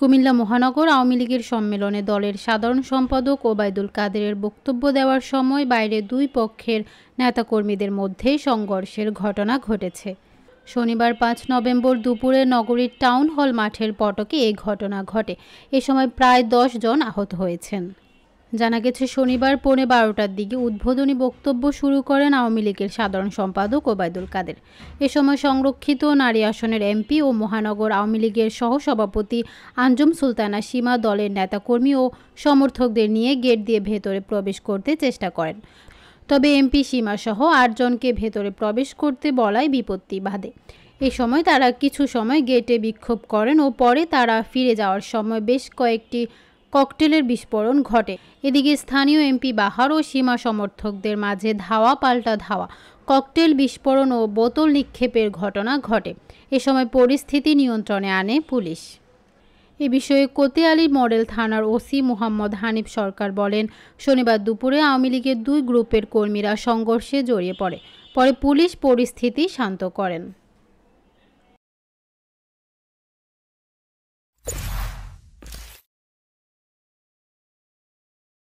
কুমিল্লা মহানগর আওয়ামী লীগের সম্মেলনে দলের সাধারণ সম্পাদক ওবায়দুল কাদেরের বক্তব্য দেওয়ার সময় বাইরে দুই পক্ষের নেতাকর্মীদের মধ্যে সংঘর্ষের ঘটনা ঘটেছে শনিবার পাঁচ নভেম্বর দুপুরে নগরীর টাউন হল মাঠের পটকে এই ঘটনা ঘটে এ সময় প্রায় দশ জন আহত হয়েছেন জানা গেছে শনিবার পৌনে বারোটার দিকে উদ্বোধনী বক্তব্য শুরু করেন আওয়ামী লীগের সাধারণ সম্পাদক ওবায়দুল কাদের এ সময় সংরক্ষিত নারী আসনের এমপি ও মহানগর আওয়ামী লীগের সহসভাপতি আঞ্জুম সুলতানা সীমা দলের নেতাকর্মী ও সমর্থকদের নিয়ে গেট দিয়ে ভেতরে প্রবেশ করতে চেষ্টা করেন তবে এমপি সীমা সহ আটজনকে ভেতরে প্রবেশ করতে বলায় বিপত্তি বাঁধে এ সময় তারা কিছু সময় গেটে বিক্ষোভ করেন ও পরে তারা ফিরে যাওয়ার সময় বেশ কয়েকটি ককটেলের বিস্ফোরণ ঘটে এদিকে স্থানীয় এমপি বাহার ও সীমা সমর্থকদের মাঝে ধাওয়া পাল্টা ধাওয়া ককটেল বিস্ফোরণ ও বোতল নিক্ষেপের ঘটনা ঘটে এ সময় পরিস্থিতি নিয়ন্ত্রণে আনে পুলিশ এ বিষয়ে কোতেয়ালি মডেল থানার ওসি মোহাম্মদ হানিফ সরকার বলেন শনিবার দুপুরে আওয়ামী লীগের দুই গ্রুপের কর্মীরা সংঘর্ষে জড়িয়ে পড়ে পরে পুলিশ পরিস্থিতি শান্ত করেন